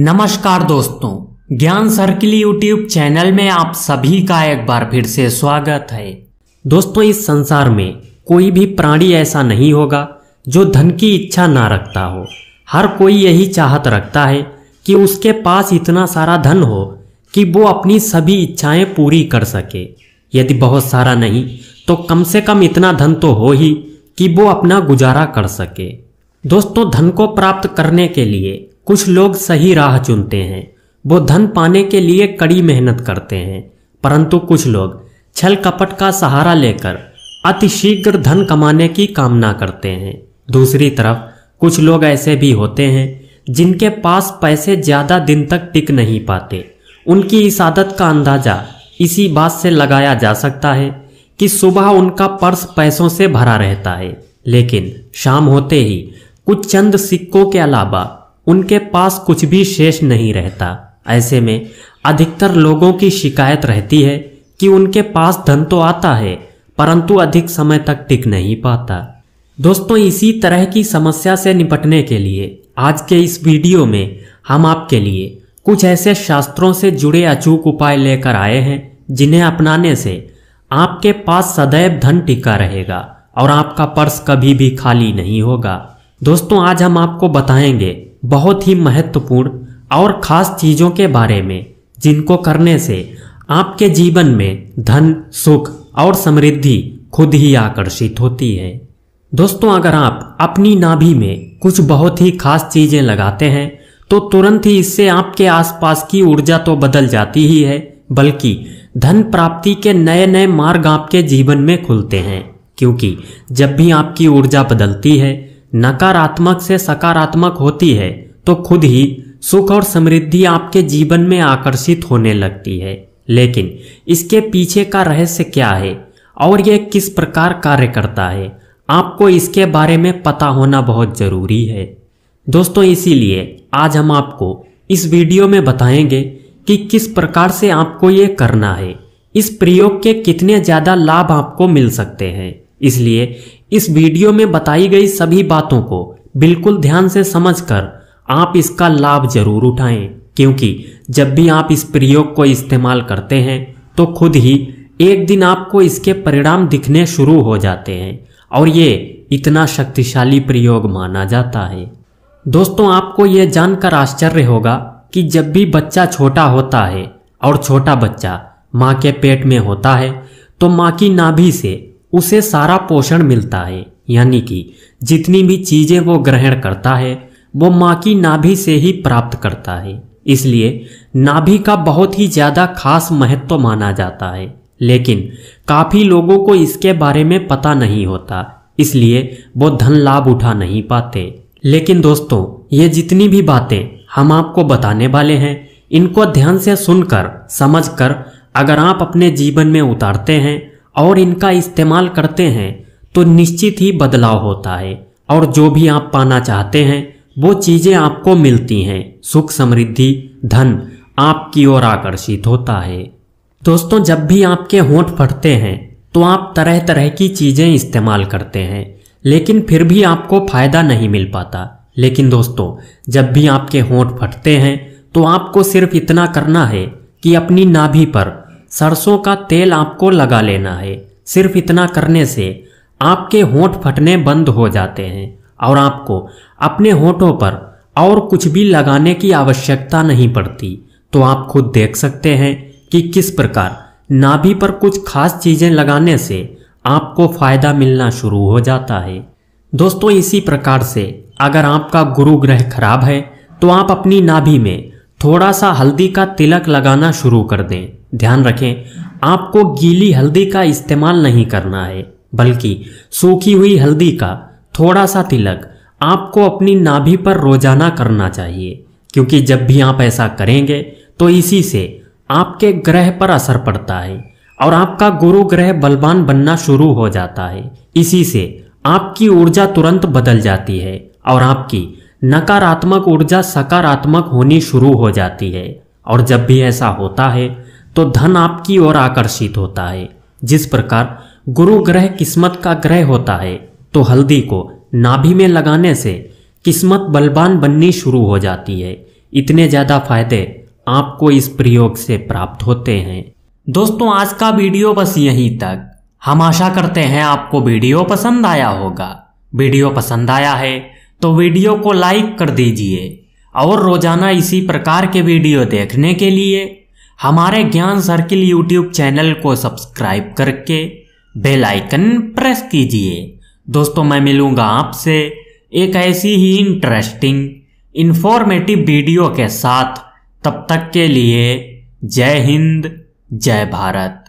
नमस्कार दोस्तों ज्ञान सर्किल यूट्यूब चैनल में आप सभी का एक बार फिर से स्वागत है दोस्तों इस संसार में कोई भी प्राणी ऐसा नहीं होगा जो धन की इच्छा ना रखता हो हर कोई यही चाहत रखता है कि उसके पास इतना सारा धन हो कि वो अपनी सभी इच्छाएं पूरी कर सके यदि बहुत सारा नहीं तो कम से कम इतना धन तो हो ही कि वो अपना गुजारा कर सके दोस्तों धन को प्राप्त करने के लिए कुछ लोग सही राह चुनते हैं वो धन पाने के लिए कड़ी मेहनत करते हैं परंतु कुछ लोग छल कपट का सहारा लेकर अतिशीघ्र धन कमाने की कामना करते हैं दूसरी तरफ कुछ लोग ऐसे भी होते हैं जिनके पास पैसे ज़्यादा दिन तक टिक नहीं पाते उनकी इस आदत का अंदाज़ा इसी बात से लगाया जा सकता है कि सुबह उनका पर्स पैसों से भरा रहता है लेकिन शाम होते ही कुछ चंद सिक्कों के अलावा उनके पास कुछ भी शेष नहीं रहता ऐसे में अधिकतर लोगों की शिकायत रहती है कि उनके पास धन तो आता है परंतु अधिक समय तक टिक नहीं पाता दोस्तों इसी तरह की समस्या से निपटने के लिए आज के इस वीडियो में हम आपके लिए कुछ ऐसे शास्त्रों से जुड़े अचूक उपाय लेकर आए हैं जिन्हें अपनाने से आपके पास सदैव धन टिका रहेगा और आपका पर्स कभी भी खाली नहीं होगा दोस्तों आज हम आपको बताएंगे बहुत ही महत्वपूर्ण और खास चीज़ों के बारे में जिनको करने से आपके जीवन में धन सुख और समृद्धि खुद ही आकर्षित होती है दोस्तों अगर आप अपनी नाभि में कुछ बहुत ही खास चीज़ें लगाते हैं तो तुरंत ही इससे आपके आसपास की ऊर्जा तो बदल जाती ही है बल्कि धन प्राप्ति के नए नए मार्ग आपके जीवन में खुलते हैं क्योंकि जब भी आपकी ऊर्जा बदलती है नकारात्मक से सकारात्मक होती है तो खुद ही सुख और समृद्धि आपके जीवन में आकर्षित होने लगती है लेकिन इसके पीछे का रहस्य क्या है और यह किस प्रकार कार्य करता है आपको इसके बारे में पता होना बहुत ज़रूरी है दोस्तों इसीलिए आज हम आपको इस वीडियो में बताएंगे कि किस प्रकार से आपको ये करना है इस प्रयोग के कितने ज़्यादा लाभ आपको मिल सकते हैं इसलिए इस वीडियो में बताई गई सभी बातों को बिल्कुल ध्यान से समझकर आप इसका लाभ जरूर उठाएं क्योंकि जब भी आप इस प्रयोग को इस्तेमाल करते हैं तो खुद ही एक दिन आपको इसके परिणाम दिखने शुरू हो जाते हैं और ये इतना शक्तिशाली प्रयोग माना जाता है दोस्तों आपको यह जानकर आश्चर्य होगा कि जब भी बच्चा छोटा होता है और छोटा बच्चा माँ के पेट में होता है तो माँ की नाभि से उसे सारा पोषण मिलता है यानी कि जितनी भी चीज़ें वो ग्रहण करता है वो माँ की नाभि से ही प्राप्त करता है इसलिए नाभि का बहुत ही ज़्यादा खास महत्व माना जाता है लेकिन काफ़ी लोगों को इसके बारे में पता नहीं होता इसलिए वो धन लाभ उठा नहीं पाते लेकिन दोस्तों ये जितनी भी बातें हम आपको बताने वाले हैं इनको ध्यान से सुनकर समझकर अगर आप अपने जीवन में उतारते हैं और इनका इस्तेमाल करते हैं तो निश्चित ही बदलाव होता है और जो भी आप पाना चाहते हैं वो चीज़ें आपको मिलती हैं सुख समृद्धि धन आपकी ओर आकर्षित होता है दोस्तों जब भी आपके होंठ फटते हैं तो आप तरह तरह की चीज़ें इस्तेमाल करते हैं लेकिन फिर भी आपको फायदा नहीं मिल पाता लेकिन दोस्तों जब भी आपके होंठ फटते हैं तो आपको सिर्फ इतना करना है कि अपनी नाभि पर सरसों का तेल आपको लगा लेना है सिर्फ इतना करने से आपके होठ फटने बंद हो जाते हैं और आपको अपने होठों पर और कुछ भी लगाने की आवश्यकता नहीं पड़ती तो आप खुद देख सकते हैं कि किस प्रकार नाभि पर कुछ खास चीज़ें लगाने से आपको फायदा मिलना शुरू हो जाता है दोस्तों इसी प्रकार से अगर आपका गुरु ग्रह खराब है तो आप अपनी नाभि में थोड़ा सा हल्दी का तिलक लगाना शुरू कर दें ध्यान रखें आपको गीली हल्दी का इस्तेमाल नहीं करना है बल्कि सूखी हुई हल्दी का थोड़ा सा तिलक आपको अपनी नाभि पर रोजाना करना चाहिए क्योंकि जब भी आप ऐसा करेंगे तो इसी से आपके ग्रह पर असर पड़ता है और आपका गुरु ग्रह बलवान बनना शुरू हो जाता है इसी से आपकी ऊर्जा तुरंत बदल जाती है और आपकी नकारात्मक ऊर्जा सकारात्मक होनी शुरू हो जाती है और जब भी ऐसा होता है तो धन आपकी ओर आकर्षित होता है जिस प्रकार गुरु ग्रह किस्मत का ग्रह होता है तो हल्दी को नाभि में लगाने से किस्मत बलवान बननी शुरू हो जाती है इतने ज़्यादा फायदे आपको इस प्रयोग से प्राप्त होते हैं दोस्तों आज का वीडियो बस यहीं तक हम आशा करते हैं आपको वीडियो पसंद आया होगा वीडियो पसंद आया है तो वीडियो को लाइक कर दीजिए और रोजाना इसी प्रकार के वीडियो देखने के लिए हमारे ज्ञान सर्किल यूट्यूब चैनल को सब्सक्राइब करके बेल आइकन प्रेस कीजिए दोस्तों मैं मिलूंगा आपसे एक ऐसी ही इंटरेस्टिंग इन्फॉर्मेटिव वीडियो के साथ तब तक के लिए जय हिंद जय भारत